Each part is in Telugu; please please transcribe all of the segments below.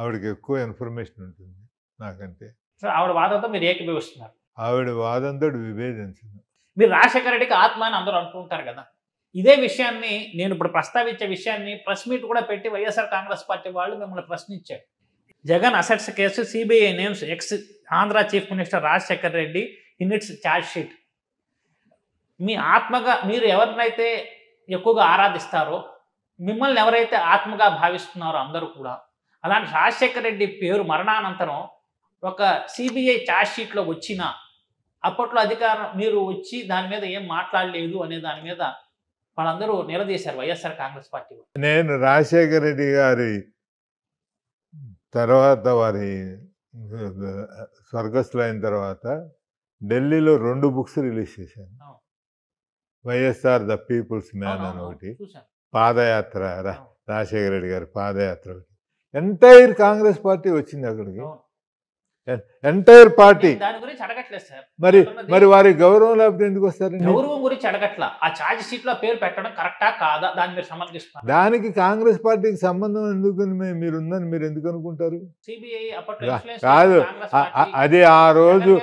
ఆవిడకి ఎక్కువ ఇన్ఫర్మేషన్ ఉంటుంది నాకంటే సో ఆవిడ వాదంతో మీరు ఏకీభవిస్తున్నారు ఆవిడ వాదంతో విభేదించింది మీరు రాజశేఖర రెడ్డికి ఆత్మ అని అందరూ అనుకుంటారు కదా ఇదే విషయాన్ని నేను ఇప్పుడు ప్రస్తావించే విషయాన్ని ప్రెస్ మీట్ కూడా పెట్టి వైఎస్ఆర్ కాంగ్రెస్ పార్టీ వాళ్ళు మిమ్మల్ని ప్రశ్నించారు Jagan assets case CBI names ex Andhra chief minister Rajasekhara Reddy in its charge sheet మీ ఆత్మగా మీరు ఎవరినైతే ఎక్కువగా ఆరాధిస్తారో మిమ్మల్ని ఎవరైతే ఆత్మగా భావిస్తున్నారో అందరూ కూడా అలాంటి రాజశేఖర రెడ్డి పేరు మరణానంతరం ఒక సిబిఐ షీట్లో వచ్చిన అప్పట్లో అధికారం మీరు వచ్చి దాని మీద ఏం మాట్లాడలేదు అనే దాని మీద వాళ్ళందరూ నిలదీశారు వైఎస్ఆర్ కాంగ్రెస్ పార్టీ నేను రాజశేఖర రెడ్డి గారి తర్వాత వారి స్వర్గస్థులు అయిన తర్వాత ఢిల్లీలో రెండు బుక్స్ రిలీజ్ చేశాను వైఎస్ఆర్ ద పీపుల్స్ మ్యాన్ అని ఒకటి పాదయాత్ర రాజశేఖర రెడ్డి గారి పాదయాత్ర ఒకటి ఎంటైర్ కాంగ్రెస్ పార్టీ వచ్చింది అక్కడికి ఎంటైర్ పార్టీ దాని గురించి అడగట్లేదు సార్ మరి మరి వారి గౌరవం లేకపోతే ఎందుకు వస్తారు గౌరవం గురించి అడగట్ల ఆ ఛార్జ్ షీట్ లో పేరు పెట్టడం కరెక్టా కాదా దాన్ని మీరు సమర్థిస్తారు దానికి కాంగ్రెస్ పార్టీకి సంబంధం ఎందుకు మీరు ఉందని మీరు ఎందుకు అనుకుంటారు సిబిఐ కాదు అది ఆ రోజు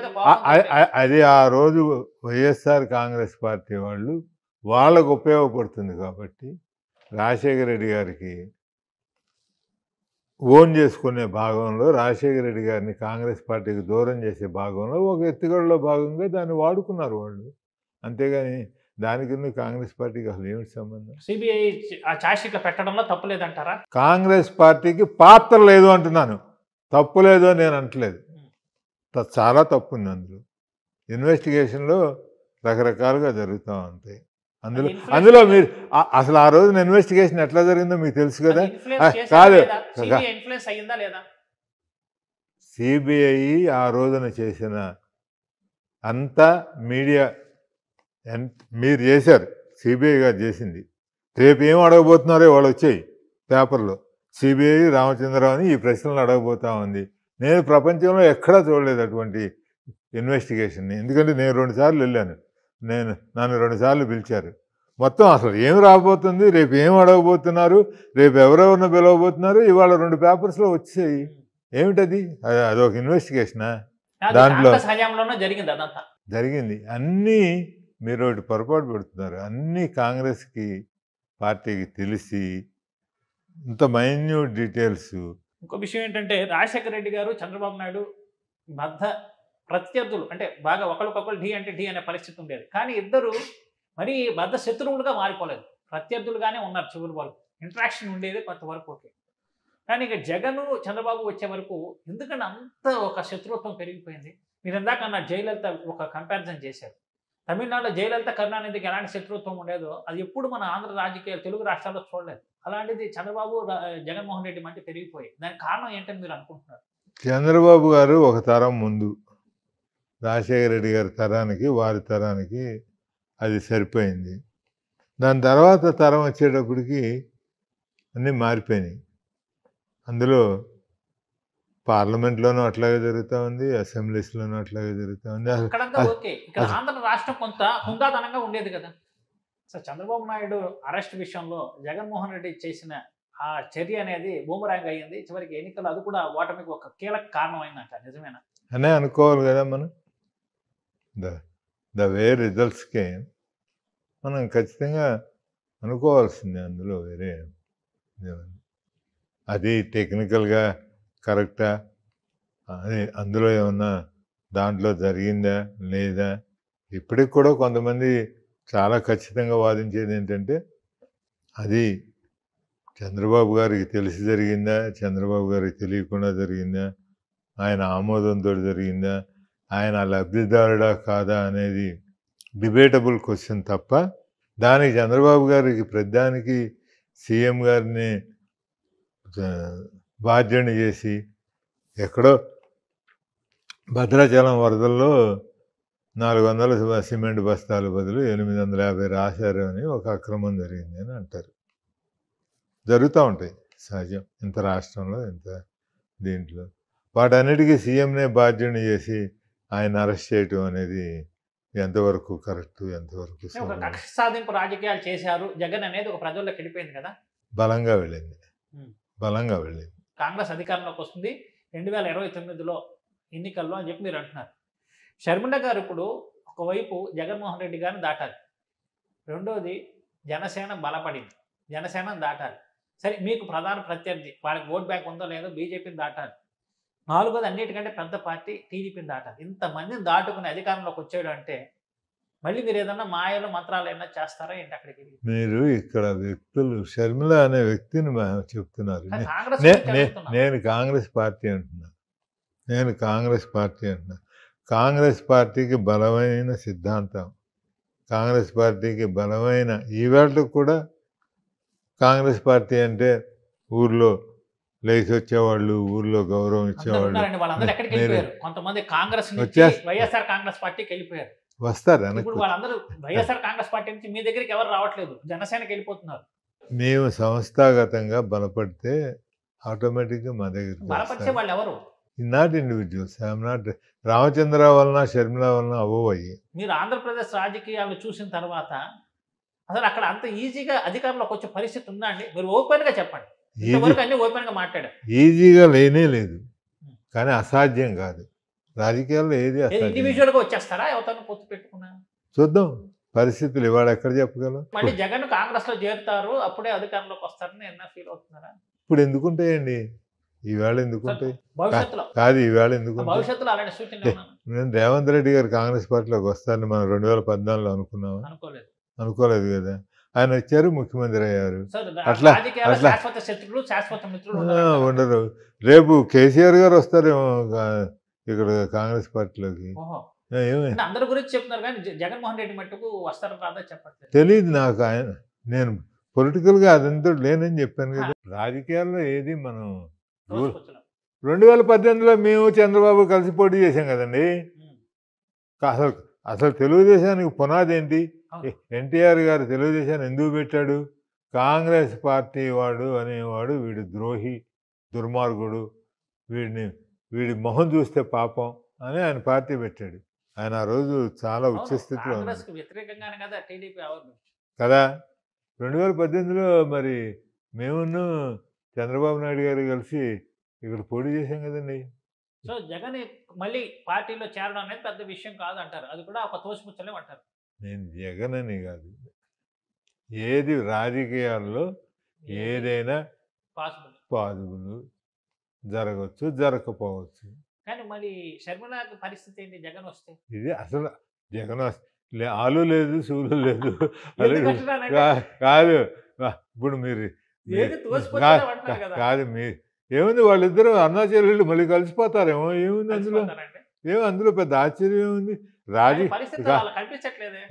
అది ఆ రోజు వైఎస్ఆర్ కాంగ్రెస్ పార్టీ వాళ్ళు వాళ్ళకు ఉపయోగపడుతుంది కాబట్టి రాజశేఖర రెడ్డి గారికి ఓన్ చేసుకునే భాగంలో రాజశేఖర రెడ్డి గారిని కాంగ్రెస్ పార్టీకి దూరం చేసే భాగంలో ఒక ఎత్తుగడలో భాగంగా దాన్ని వాడుకున్నారు వాళ్ళు అంతేగాని దానికి కాంగ్రెస్ పార్టీకి అసలు ఏమిటి సంబంధం సిబిఐ పెట్టడంలో తప్పు లేదంటారా కాంగ్రెస్ పార్టీకి పాత్ర లేదు అంటున్నాను తప్పు అని నేను అంటలేదు చాలా తప్పు ఉంది అందులో ఇన్వెస్టిగేషన్లో రకరకాలుగా జరుగుతూ ఉంటాయి అందులో అందులో మీరు అసలు ఆ రోజున ఇన్వెస్టిగేషన్ ఎట్లా జరిగిందో మీకు తెలుసు కదా కాదు సిబిఐ ఆ రోజున చేసిన అంతా మీడియా మీరు చేశారు సిబిఐ గారు చేసింది రేపు ఏం అడగబోతున్నారో వాళ్ళు వచ్చాయి పేపర్లో సిబిఐ అని ఈ ప్రశ్నలు అడగబోతా ఉంది నేను ప్రపంచంలో ఎక్కడా చూడలేదు అటువంటి ఇన్వెస్టిగేషన్ని ఎందుకంటే నేను రెండుసార్లు వెళ్ళాను నేను నన్ను రెండుసార్లు పిలిచారు మొత్తం అసలు ఏం రాబోతుంది రేపు ఏం అడగబోతున్నారు రేపు ఎవరెవరిని పిలవబోతున్నారు ఇవాళ రెండు పేపర్స్లో వచ్చాయి ఏమిటది అదొక ఇన్వెస్టిగేషనా దాంట్లో జరిగింది అన్నీ మీరు ఒకటి పొరపాటు పెడుతున్నారు అన్నీ కాంగ్రెస్కి పార్టీకి తెలిసి ఇంత మైన్యూట్ డీటెయిల్స్ ఇంకో విషయం ఏంటంటే రాజశేఖర రెడ్డి గారు చంద్రబాబు నాయుడు మధ్య ప్రత్యర్థులు అంటే బాగా ఒకరికొకరు ఢీ అంటే ఢీ అనే పరిస్థితి ఉండేది కానీ ఇద్దరు మరీ బద్ద శత్రువులుగా మారిపోలేదు ప్రత్యర్థులుగానే ఉన్నారు చివరి వరకు ఇంట్రాక్షన్ ఉండేది కొంతవరకు ఓకే కానీ ఇక జగన్ చంద్రబాబు వచ్చే వరకు ఎందుకంటే అంత ఒక శత్రుత్వం పెరిగిపోయింది మీరు ఇందాక నా జయలలిత ఒక కంపారిజన్ చేశారు తమిళనాడులో జయలలిత కరుణానిధికి ఎలాంటి శత్రుత్వం ఉండేదో అది ఎప్పుడు మన ఆంధ్ర రాజకీయాలు తెలుగు రాష్ట్రాల్లో చూడలేదు అలాంటిది చంద్రబాబు జగన్మోహన్ రెడ్డి మధ్య పెరిగిపోయి దానికి కారణం ఏంటని మీరు అనుకుంటున్నారు చంద్రబాబు గారు ఒక తరం ముందు రాజశేఖర రెడ్డి గారి తరానికి వారి తరానికి అది సరిపోయింది దాని తర్వాత తరం వచ్చేటప్పటికి అన్నీ మారిపోయినాయి అందులో పార్లమెంట్లోనూ అట్లాగే జరుగుతూ ఉంది అసెంబ్లీస్లోనూ అట్లాగే జరుగుతూ ఉంది ఆంధ్ర రాష్ట్రం కొంత హుందాతనంగా ఉండేది కదా సార్ చంద్రబాబు నాయుడు అరెస్ట్ విషయంలో జగన్మోహన్ రెడ్డి చేసిన ఆ చర్య అనేది భూమరాంగ్ అయ్యింది చివరికి ఎన్నికలు అది కూడా ఓటమికి ఒక కీలక కారణం అయిందంట నిజమేనా అనే అనుకోవాలి కదా మనం ద ద వే రిజల్ట్స్కి మనం ఖచ్చితంగా అనుకోవాల్సిందే అందులో వేరే అది టెక్నికల్గా కరెక్టా అది అందులో ఏమన్నా దాంట్లో జరిగిందా లేదా ఇప్పటికి కూడా కొంతమంది చాలా ఖచ్చితంగా వాదించేది ఏంటంటే అది చంద్రబాబు గారికి తెలిసి జరిగిందా చంద్రబాబు గారికి తెలియకుండా జరిగిందా ఆయన ఆమోదంతో జరిగిందా ఆయన లబ్ధిదారుడా కాదా అనేది డిబేటబుల్ క్వశ్చన్ తప్ప దానికి చంద్రబాబు గారికి ప్రధానికి సీఎం గారిని బాధ్యణ చేసి ఎక్కడో భద్రాచలం వరదల్లో నాలుగు వందల సిమెంట్ బస్తాలు బదులు ఎనిమిది వందల యాభై రాశారు అని ఒక అక్రమం జరిగింది అని అంటారు జరుగుతూ ఉంటాయి సహజం ఇంత రాష్ట్రంలో ఇంత దీంట్లో వాటన్నిటికీ సీఎంనే బాధ్యత చేసి ఆయన అరెస్ట్ చేయటం అనేది ఎంతవరకు కరెక్ట్ ఎంతవరకు సాధింపు రాజకీయాలు చేశారు జగన్ అనేది ఒక ప్రజల్లోకి వెళ్ళిపోయింది కదా బలంగా వెళ్ళింది బలంగా వెళ్ళింది కాంగ్రెస్ అధికారంలోకి వస్తుంది రెండు వేల ఇరవై తొమ్మిదిలో ఎన్నికల్లో అని చెప్పి మీరు అంటున్నారు షర్మిల గారు ఇప్పుడు ఒకవైపు జగన్మోహన్ రెడ్డి గారిని దాటాలి రెండోది జనసేన బలపడింది జనసేన దాటాలి సరే మీకు ప్రధాన ప్రత్యర్థి వాళ్ళకి ఓట్ బ్యాంక్ ఉందో లేదో బీజేపీని దాటాలి నాలుగోది అన్నిటికంటే పెద్ద పార్టీ టీడీపీని దాటాలి ఇంతమందిని దాటుకుని అధికారంలోకి వచ్చాడు అంటే మళ్ళీ మీరు ఏదన్నా మాయలు మంత్రాలు ఏమైనా చేస్తారా ఏంటి అక్కడికి మీరు ఇక్కడ వ్యక్తులు షర్మిల అనే వ్యక్తిని చెప్తున్నారు నేను కాంగ్రెస్ పార్టీ అంటున్నాను నేను కాంగ్రెస్ పార్టీ అంటున్నా కాంగ్రెస్ పార్టీకి బలమైన సిద్ధాంతం కాంగ్రెస్ పార్టీకి బలమైన ఈవేళకు కూడా కాంగ్రెస్ పార్టీ అంటే ఊర్లో లేచి వచ్చేవాళ్ళు ఊర్లో గౌరవం ఇచ్చేవాళ్ళు కొంతమంది కాంగ్రెస్ వైఎస్ఆర్ కాంగ్రెస్ పార్టీకి వెళ్ళిపోయారు వస్తారు ఇప్పుడు వాళ్ళందరూ వైఎస్ఆర్ కాంగ్రెస్ పార్టీ నుంచి మీ దగ్గరికి ఎవరు రావట్లేదు జనసేనకి వెళ్ళిపోతున్నారు మేము సంస్థాగతంగా బలపడితే ఆటోమేటిక్గా మా దగ్గర బలపరిచే వాళ్ళు ఎవరు not individuals I'm not Ramachandra వలన షర్మిల వలన అవ్వయి మీరు ఆంధ్రప్రదేశ్ రాజకీయాలు చూసిన తర్వాత అసలు అక్కడ అంత ఈజీగా అధికారంలోకి వచ్చే పరిస్థితి ఉందా అండి మీరు ఓపెన్గా చెప్పండి ఈజీగా లేనే లేదు కానీ అసాధ్యం కాదు రాజకీయాల్లో ఏది చూద్దాం పరిస్థితులు ఇవాళ ఎక్కడ చెప్పగలం మళ్ళీ జగన్ కాంగ్రెస్ లో చేరుతారు అప్పుడే అధికారంలోకి వస్తారని ఎన్న ఫీల్ అవుతున్నారా ఇప్పుడు ఎందుకుంటాయండి ఈవేళ ఎందుకుంటాయి కాదు ఈవేళ ఎందుకు నేను రేవంత్ రెడ్డి గారు కాంగ్రెస్ పార్టీలోకి వస్తారని మనం రెండు వేల పద్నాలుగులో అనుకున్నాము అనుకోలేదు కదా ఆయన వచ్చారు ముఖ్యమంత్రి అయ్యారు అట్లా అట్లా ఉండరు రేపు కేసీఆర్ గారు వస్తారేమో ఇక్కడ కాంగ్రెస్ పార్టీలోకి తెలీదు తెలియదు నాకు ఆయన నేను పొలిటికల్గా అదంతా లేనని చెప్పాను కదా రాజకీయాల్లో ఏది మనం రెండు వేల పద్దెనిమిదిలో మేము చంద్రబాబు కలిసి పోటీ చేసాం కదండి అసలు అసలు తెలుగుదేశానికి పునాది ఏంటి ఎన్టీఆర్ గారు తెలుగుదేశాన్ని ఎందుకు పెట్టాడు కాంగ్రెస్ పార్టీ వాడు అనేవాడు వీడు ద్రోహి దుర్మార్గుడు వీడిని వీడి మొహం చూస్తే పాపం అని ఆయన పార్టీ పెట్టాడు ఆయన ఆ రోజు చాలా ఉచ్చస్థితిలో స్థితిలో కదా రెండు వేల పద్దెనిమిదిలో మరి మేమును చంద్రబాబు నాయుడు గారు కలిసి ఇక్కడ పోటీ చేశాం కదండి సో జగన్ మళ్ళీ పార్టీలో చేరడం అనేది పెద్ద విషయం కాదు అంటారు అది కూడా ఒక తోసిపుచ్చలేమంటారు నేను జగనని కాదు ఏది రాజకీయాల్లో ఏదైనా పాజిబుల్ జరగవచ్చు జరగకపోవచ్చు కానీ మరి శర్మిల పరిస్థితి ఏంటి జగన్ వస్తే ఇది అసలు జగన్ వస్తే ఆలు లేదు సూలు లేదు కాదు ఇప్పుడు మీరు కాదు మీ ఏముంది వాళ్ళిద్దరూ అన్నా చెల్లెళ్ళు మళ్ళీ కలిసిపోతారేమో ఏముంది అందులో ఏమి అందులో పెద్ద ఆశ్చర్యం ఏముంది రాజీ